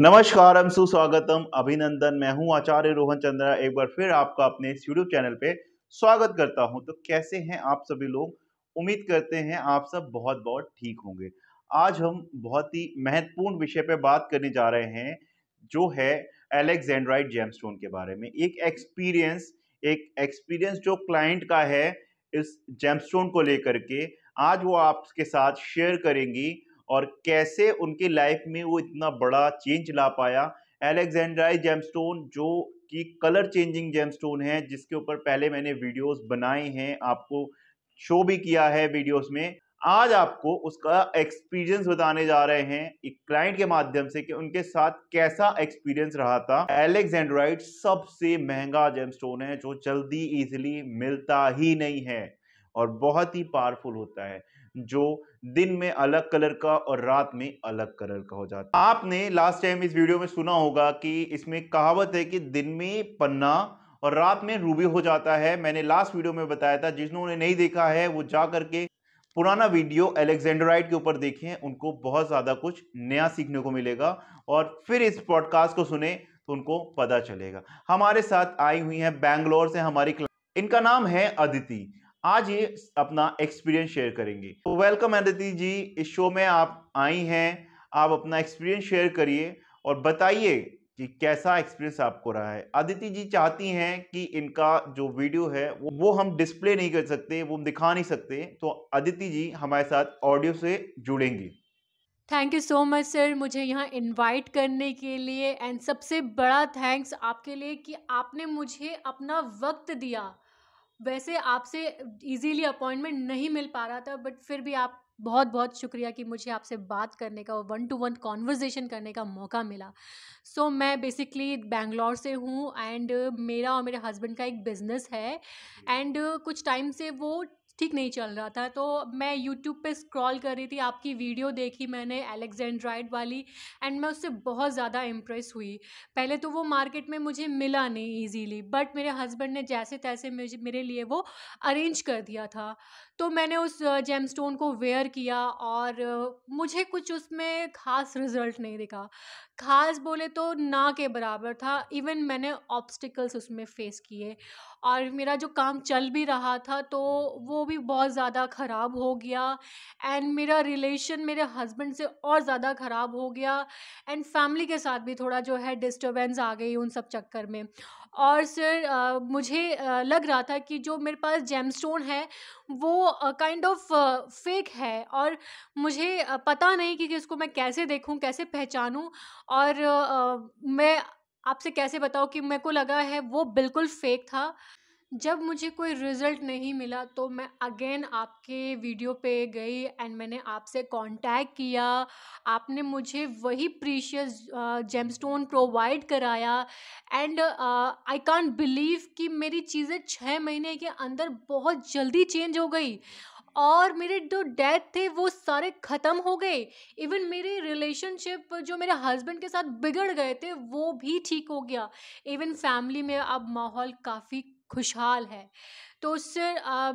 नमस्कार हम सुस्वागतम अभिनंदन मैं हूं आचार्य रोहन चंद्रा एक बार फिर आपका अपने इस यूट्यूब चैनल पे स्वागत करता हूं तो कैसे हैं आप सभी लोग उम्मीद करते हैं आप सब बहुत बहुत ठीक होंगे आज हम बहुत ही महत्वपूर्ण विषय पे बात करने जा रहे हैं जो है एलेक्जेंड्राइड जेमस्टोन के बारे में एक एक्सपीरियंस एक एक्सपीरियंस जो क्लाइंट का है इस जेमस्टोन को लेकर के आज वो आपके साथ शेयर करेंगी और कैसे उनके लाइफ में वो इतना बड़ा चेंज ला पाया एलेक्जेंड्राई जेमस्टोन जो कि कलर चेंजिंग जेमस्टोन है जिसके ऊपर पहले मैंने वीडियोस बनाए हैं आपको शो भी किया है वीडियोस में आज आपको उसका एक्सपीरियंस बताने जा रहे हैं एक क्लाइंट के माध्यम से कि उनके साथ कैसा एक्सपीरियंस रहा था एलेक्जेंड्राइट सबसे महंगा जेमस्टोन है जो जल्दी इजिली मिलता ही नहीं है और बहुत ही पावरफुल होता है जो दिन में अलग कलर का और रात में अलग कलर का हो जाता है आपने लास्ट टाइम इस वीडियो में सुना होगा कि इसमें कहावत है कि दिन में पन्ना और रात में रूबी हो जाता है मैंने लास्ट वीडियो में बताया था जिन्होंने नहीं देखा है वो जा करके पुराना वीडियो एलेक्जेंडराइट के ऊपर देखें उनको बहुत ज़्यादा कुछ नया सीखने को मिलेगा और फिर इस पॉडकास्ट को सुने तो उनको पता चलेगा हमारे साथ आई हुई हैं बैंगलोर से हमारी इनका नाम है अदिति आज ये अपना एक्सपीरियंस शेयर करेंगे तो वेलकम अदिति जी इस शो में आप आई हैं आप अपना एक्सपीरियंस शेयर करिए और बताइए कि कैसा एक्सपीरियंस आपको रहा है अदिति जी चाहती हैं कि इनका जो वीडियो है वो वो हम डिस्प्ले नहीं कर सकते वो हम दिखा नहीं सकते तो अदिति जी हमारे साथ ऑडियो से जुड़ेंगी thank you so much sir मुझे यहाँ इनवाइट करने के लिए एंड सबसे बड़ा थैंक्स आपके लिए कि आपने मुझे अपना वक्त दिया वैसे आपसे इजीली अपॉइंटमेंट नहीं मिल पा रहा था बट फिर भी आप बहुत बहुत शुक्रिया कि मुझे आपसे बात करने का वन टू वन कॉन्वर्जेसन करने का मौका मिला सो so, मैं बेसिकली बैंगलोर से हूँ एंड मेरा और मेरे हस्बैंड का एक बिज़नेस है एंड कुछ टाइम से वो ठीक नहीं चल रहा था तो मैं यूट्यूब पे स्क्रॉल कर रही थी आपकी वीडियो देखी मैंने एलेक्जेंड्राइड वाली एंड मैं उससे बहुत ज़्यादा इम्प्रेस हुई पहले तो वो मार्केट में मुझे मिला नहीं ईजीली बट मेरे हस्बैंड ने जैसे तैसे मेरे लिए वो अरेंज कर दिया था तो मैंने उस जेम को वेयर किया और मुझे कुछ उसमें ख़ास रिज़ल्ट नहीं दिखा ख़ास बोले तो ना के बराबर था इवन मैंने ऑब्स्टिकल्स उसमें फ़ेस किए और मेरा जो काम चल भी रहा था तो वो भी बहुत ज़्यादा ख़राब हो गया एंड मेरा रिलेशन मेरे हस्बैंड से और ज़्यादा ख़राब हो गया एंड फैमिली के साथ भी थोड़ा जो है डिस्टर्बेंस आ गई उन सब चक्कर में और सर आ, मुझे आ, लग रहा था कि जो मेरे पास जेम है वो काइंड ऑफ फेक है और मुझे पता नहीं कि, कि इसको मैं कैसे देखूं कैसे पहचानूं और आ, मैं आपसे कैसे बताओ कि मेरे को लगा है वो बिल्कुल फेक था जब मुझे कोई रिज़ल्ट नहीं मिला तो मैं अगेन आपके वीडियो पे गई एंड मैंने आपसे कांटेक्ट किया आपने मुझे वही प्रीशियस जेमस्टोन प्रोवाइड कराया एंड आई कॉन्ट बिलीव कि मेरी चीज़ें छः महीने के अंदर बहुत जल्दी चेंज हो गई और मेरे जो डेथ थे वो सारे ख़त्म हो गए इवन मेरे रिलेशनशिप जो मेरे हस्बैंड के साथ बिगड़ गए थे वो भी ठीक हो गया इवन फैमिली में अब माहौल काफ़ी खुशहाल है तो उससे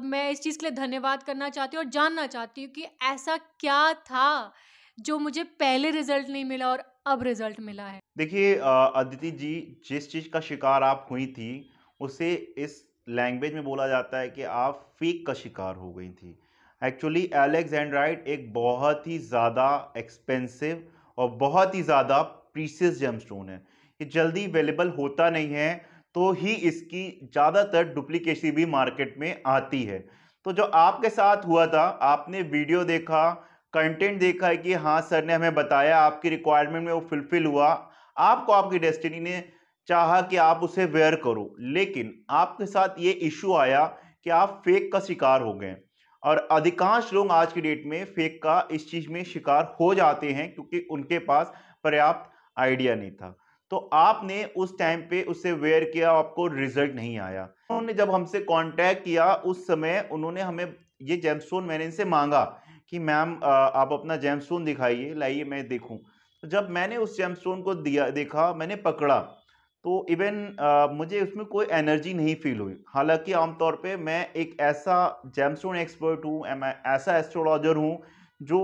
मैं इस चीज़ के लिए धन्यवाद करना चाहती हूँ और जानना चाहती हूँ कि ऐसा क्या था जो मुझे पहले रिजल्ट नहीं मिला और अब रिजल्ट मिला है देखिए अदिति जी जिस चीज़ का शिकार आप हुई थी उसे इस लैंग्वेज में बोला जाता है कि आप फेक का शिकार हो गई थी एक्चुअली एलेक्स एंड्राइड एक बहुत ही ज़्यादा एक्सपेंसिव और बहुत ही ज़्यादा प्रीसियस जेमस्टोन है ये जल्दी अवेलेबल होता नहीं है तो ही इसकी ज़्यादातर डुप्लीकेसी भी मार्केट में आती है तो जो आपके साथ हुआ था आपने वीडियो देखा कंटेंट देखा है कि हाँ सर ने हमें बताया आपकी रिक्वायरमेंट में वो फुलफिल हुआ आपको आपकी डेस्टिनी ने चाहा कि आप उसे वेयर करो लेकिन आपके साथ ये इशू आया कि आप फेक का शिकार हो गए और अधिकांश लोग आज की डेट में फेक का इस चीज में शिकार हो जाते हैं क्योंकि उनके पास पर्याप्त आइडिया नहीं था तो आपने उस टाइम पे उससे वेयर किया आपको रिजल्ट नहीं आया उन्होंने जब हमसे कांटेक्ट किया उस समय उन्होंने हमें ये जेमस्टोन मैंने इनसे मांगा कि मैम आप अपना जेमस्टोन दिखाइए लाइए मैं देखूं तो जब मैंने उस जेमस्टोन को दिया देखा मैंने पकड़ा तो इवन मुझे उसमें कोई एनर्जी नहीं फील हुई हालांकि आमतौर पे मैं एक ऐसा जेमस्टोन एक्सपर्ट हूँ मैं ऐसा एस्ट्रोलॉजर हूँ जो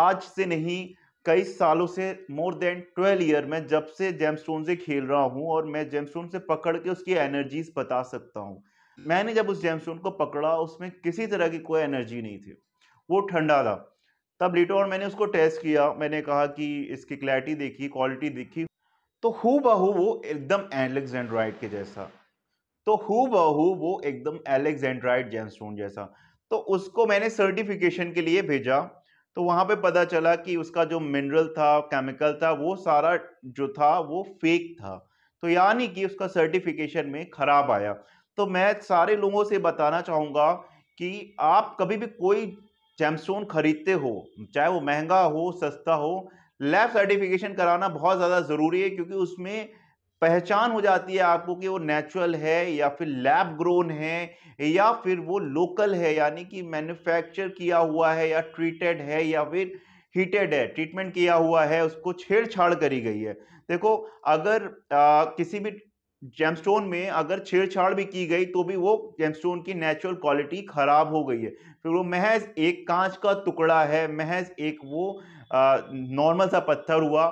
आज से नहीं कई सालों से मोर देन ट्वेल्व ईयर में जब से जेमस्टोन से खेल रहा हूँ और मैं जेमस्टोन से पकड़ के उसकी एनर्जीज बता सकता हूँ हम्म। मैंने जब उस जेमस्टोन को पकड़ा उसमें किसी तरह की कोई एनर्जी नहीं थी वो ठंडा था तब लेटर और मैंने उसको टेस्ट किया मैंने कहा कि इसकी क्लैरिटी देखी क्वालिटी देखी तो हु बहू वो एकदम एलेक्जेंड्राइड के जैसा तो हु बहू वो एकदम एलेक्जेंड्राइड जेमस्टोन जैसा तो उसको मैंने सर्टिफिकेशन के लिए भेजा तो वहां पे पता चला कि उसका जो मिनरल था केमिकल था वो सारा जो था वो फेक था तो यानी कि उसका सर्टिफिकेशन में खराब आया तो मैं सारे लोगों से बताना चाहूंगा कि आप कभी भी कोई जेमस्टोन खरीदते हो चाहे वो महंगा हो सस्ता हो लैब सर्टिफिकेशन कराना बहुत ज़्यादा ज़रूरी है क्योंकि उसमें पहचान हो जाती है आपको कि वो नेचुरल है या फिर लैब ग्रोन है या फिर वो लोकल है यानी कि मैन्युफैक्चर किया हुआ है या ट्रीटेड है या फिर हीटेड है ट्रीटमेंट किया हुआ है उसको छेड़छाड़ करी गई है देखो अगर आ, किसी भी जेमस्टोन में अगर छेड़छाड़ भी की गई तो भी वो जेमस्टोन की नेचुरल क्वालिटी खराब हो गई है फिर वो महज एक कांच का टुकड़ा है महज एक वो नॉर्मल सा पत्थर हुआ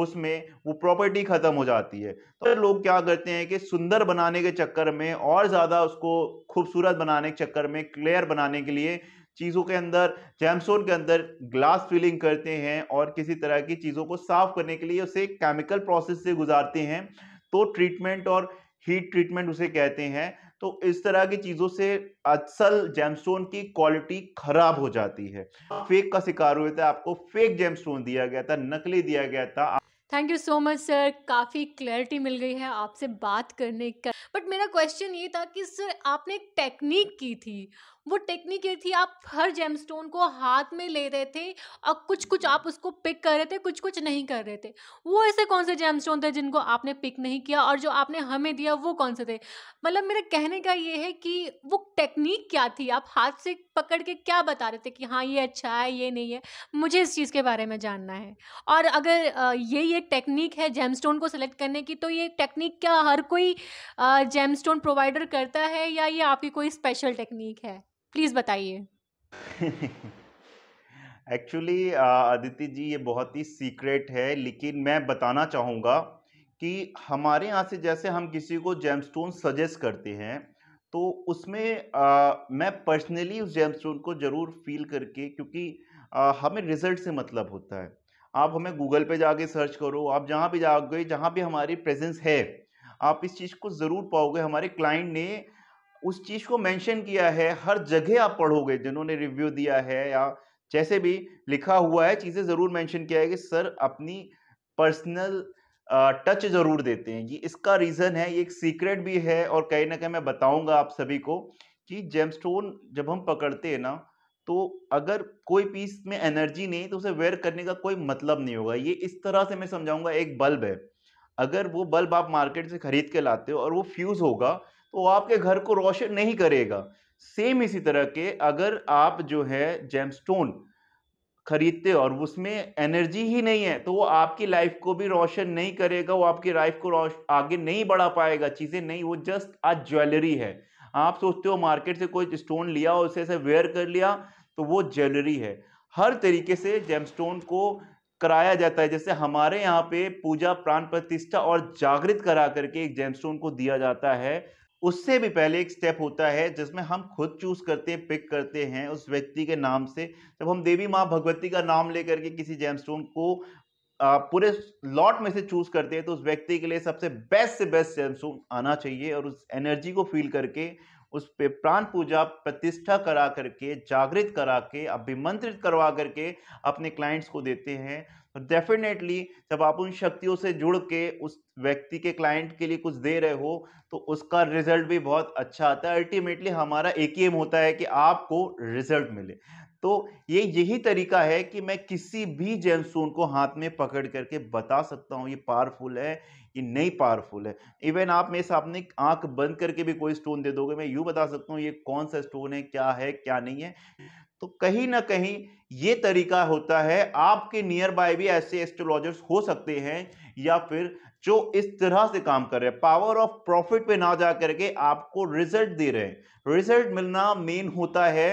उसमें वो प्रॉपर्टी खत्म हो जाती है तो लोग क्या करते हैं कि सुंदर बनाने के चक्कर में और ज़्यादा उसको खूबसूरत बनाने के चक्कर में क्लियर बनाने के लिए चीज़ों के अंदर जैमसोन के अंदर ग्लास फिलिंग करते हैं और किसी तरह की चीज़ों को साफ करने के लिए उसे केमिकल प्रोसेस से गुजारते हैं तो ट्रीटमेंट और हीट ट्रीटमेंट उसे कहते हैं तो इस तरह की चीज़ों से असल जेमस्टोन की क्वालिटी खराब हो जाती है फेक हाँ। का शिकार हुए थे आपको फेक जेमस्टोन दिया गया था नकली दिया गया था thank you so much sir काफ़ी क्लैरिटी मिल गई है आपसे बात करने का बट मेरा क्वेश्चन ये था कि सर आपने एक टेक्निक की थी वो टेक्निक ये थी आप हर जेमस्टोन को हाथ में ले रहे थे और कुछ कुछ आप उसको पिक कर रहे थे कुछ कुछ नहीं कर रहे थे वो ऐसे कौन से जेमस्टोन थे जिनको आपने पिक नहीं किया और जो आपने हमें दिया वो कौन से थे मतलब मेरे कहने का ये है कि वो टेक्निक क्या थी आप हाथ से पकड़ के क्या बता रहे थे कि हाँ ये अच्छा है ये नहीं है मुझे इस चीज़ के बारे में जानना है और अगर ये ये टेक्निक है जेम को सेलेक्ट करने की तो ये टेक्निक क्या हर कोई जेम प्रोवाइडर करता है या ये आपकी कोई स्पेशल टेक्निक है प्लीज़ बताइए एक्चुअली आदित्य जी ये बहुत ही सीक्रेट है लेकिन मैं बताना चाहूँगा कि हमारे यहाँ से जैसे हम किसी को जेमस्टोन सजेस्ट करते हैं तो उसमें आ, मैं पर्सनली उस जेमस्टोन को ज़रूर फील करके क्योंकि आ, हमें रिजल्ट से मतलब होता है आप हमें गूगल पे जाके सर्च करो आप जहाँ भी जाओगे जहाँ भी हमारी प्रेजेंस है आप इस चीज़ को ज़रूर पाओगे हमारे क्लाइंट ने उस चीज को मेंशन किया है हर जगह आप पढ़ोगे जिन्होंने रिव्यू दिया है या जैसे भी लिखा हुआ है चीजें जरूर मेंशन किया है कि सर अपनी पर्सनल टच जरूर देते हैं ये इसका रीजन है ये एक सीक्रेट भी है और कहीं ना कहीं मैं बताऊंगा आप सभी को कि जेमस्टोन जब हम पकड़ते हैं ना तो अगर कोई पीस में एनर्जी नहीं तो उसे वेयर करने का कोई मतलब नहीं होगा ये इस तरह से मैं समझाऊंगा एक बल्ब है अगर वो बल्ब आप मार्केट से खरीद के लाते हो और वो फ्यूज होगा तो आपके घर को रोशन नहीं करेगा सेम इसी तरह के अगर आप जो है जेमस्टोन खरीदते हो और उसमें एनर्जी ही नहीं है तो वो आपकी लाइफ को भी रोशन नहीं करेगा वो आपकी लाइफ को आगे नहीं बढ़ा पाएगा चीज़ें नहीं वो जस्ट आज ज्वेलरी है आप सोचते हो मार्केट से कोई स्टोन लिया और उसे ऐसे वेयर कर लिया तो वो ज्वेलरी है हर तरीके से जेमस्टोन को कराया जाता है जैसे हमारे यहाँ पे पूजा प्राण प्रतिष्ठा और जागृत करा करके एक जेमस्टोन को दिया जाता है उससे भी पहले एक स्टेप होता है जिसमें हम खुद चूज करते हैं पिक करते हैं उस व्यक्ति के नाम से जब हम देवी माँ भगवती का नाम लेकर के किसी जेमस्टोन को पूरे लॉट में से चूज करते हैं तो उस व्यक्ति के लिए सबसे बेस्ट से बेस्ट जेमस्टोन आना चाहिए और उस एनर्जी को फील करके उस पे प्राण पूजा प्रतिष्ठा करा करके जागृत करा के अभिमंत्रित करवा करके अपने क्लाइंट्स को देते हैं तो डेफिनेटली जब आप उन शक्तियों से जुड़ के उस व्यक्ति के क्लाइंट के लिए कुछ दे रहे हो तो उसका रिजल्ट भी बहुत अच्छा आता है अल्टीमेटली हमारा एक ही एम होता है कि आपको रिजल्ट मिले तो ये यही तरीका है कि मैं किसी भी जेमस्टोन को हाथ में पकड़ करके बता सकता हूँ ये पावरफुल है कि नहीं पावरफुल है इवन आप मेरे सामने आंख बंद करके भी कोई स्टोन दे दोगे मैं यूँ बता सकता हूँ ये कौन सा स्टोन है क्या है क्या नहीं है तो कहीं ना कहीं ये तरीका होता है आपके नियर बाय भी ऐसे एस्ट्रोलॉजर्स हो सकते हैं या फिर जो इस तरह से काम कर रहे हैं पावर ऑफ प्रॉफिट पे ना जा करके आपको रिजल्ट दे रहे हैं रिजल्ट मिलना मेन होता है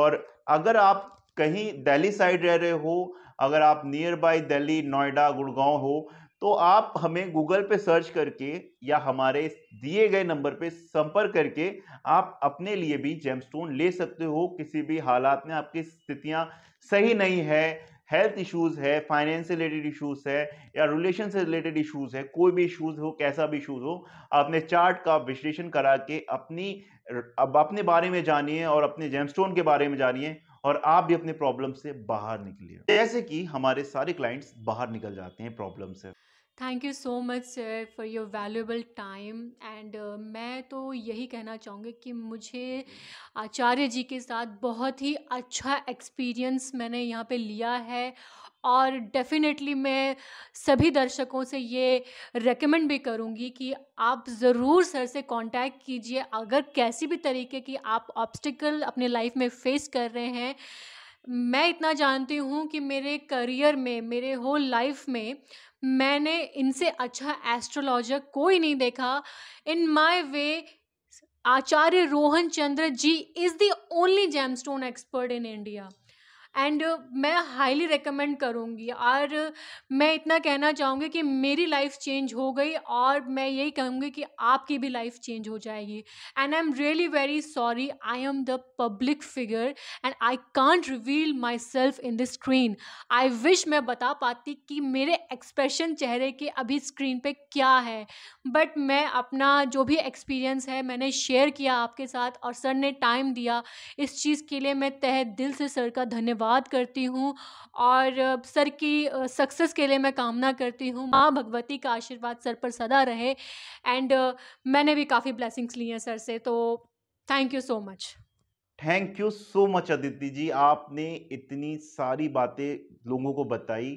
और अगर आप कहीं दिल्ली साइड रह रहे हो अगर आप नियर बाय दिल्ली नोएडा गुड़गांव हो तो आप हमें गूगल पे सर्च करके या हमारे दिए गए नंबर पे संपर्क करके आप अपने लिए भी जेमस्टोन ले सकते हो किसी भी हालात में आपकी स्थितियां सही नहीं है हेल्थ इश्यूज है फाइनेंस से रिलेटेड इश्यूज है या रिलेशन से रिलेटेड इश्यूज है कोई भी इश्यूज हो कैसा भी इश्यूज हो आपने चार्ट का विश्लेषण करा के अपनी अब अपने बारे में जानिए और अपने जेमस्टोन के बारे में जानिए और आप भी अपने प्रॉब्लम से बाहर निकलिए जैसे कि हमारे सारे क्लाइंट्स बाहर निकल जाते हैं प्रॉब्लम से thank you so much sir for your valuable time and मैं तो यही कहना चाहूँगी कि मुझे आचार्य जी के साथ बहुत ही अच्छा एक्सपीरियंस मैंने यहाँ पे लिया है और डेफिनेटली मैं सभी दर्शकों से ये रेकमेंड भी करूँगी कि आप ज़रूर सर से कांटेक्ट कीजिए अगर कैसी भी तरीके की आप ऑब्स्टिकल अपने लाइफ में फेस कर रहे हैं मैं इतना जानती हूँ कि मेरे करियर में मेरे होल लाइफ में मैंने इनसे अच्छा एस्ट्रोलॉजर कोई नहीं देखा in my way Acharya Rohan Chandra ji is the only gemstone expert in India and मैं हाईली रिकमेंड करूँगी और मैं इतना कहना चाहूँगी कि मेरी लाइफ चेंज हो गई और मैं यही कहूँगी कि आपकी भी लाइफ चेंज हो जाएगी and I am really very sorry I am the public figure and I can't reveal myself in the screen I wish मैं बता पाती कि मेरे एक्सप्रेशन चेहरे के अभी स्क्रीन पे क्या है बट मैं अपना जो भी एक्सपीरियंस है मैंने शेयर किया आपके साथ और सर ने टाइम दिया इस चीज़ के लिए मैं तह दिल से सर का धन्यवाद धन्यवाद करती हूँ और सर की सक्सेस के लिए मैं कामना करती हूँ माँ भगवती का आशीर्वाद सर पर सदा रहे एंड मैंने भी काफ़ी ब्लेसिंग्स ली हैं सर से तो thank you so much thank you so much Aditi ji आपने इतनी सारी बातें लोगों को बताई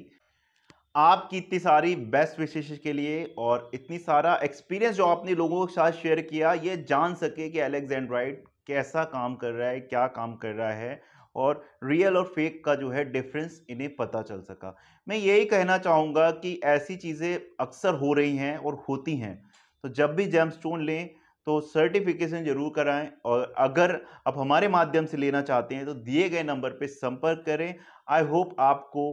आपकी इतनी सारी बेस्ट विशेष के लिए और इतनी सारा एक्सपीरियंस जो आपने लोगों के साथ शेयर किया ये जान सके कि एलेक्स कैसा काम कर रहा है क्या काम कर रहा है और रियल और फेक का जो है डिफरेंस इन्हें पता चल सका मैं यही कहना चाहूँगा कि ऐसी चीज़ें अक्सर हो रही हैं और होती हैं तो जब भी जेम स्टोन लें तो सर्टिफिकेशन जरूर कराएं और अगर आप हमारे माध्यम से लेना चाहते हैं तो दिए गए नंबर पर संपर्क करें आई होप आपको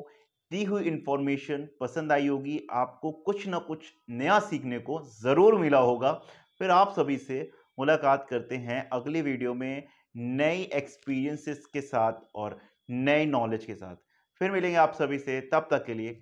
दी हुई इन्फॉर्मेशन पसंद आई होगी आपको कुछ ना कुछ नया सीखने को ज़रूर मिला होगा फिर आप सभी से मुलाकात करते हैं अगली वीडियो में नई एक्सपीरियंसेस के साथ और नए नॉलेज के साथ फिर मिलेंगे आप सभी से तब तक के लिए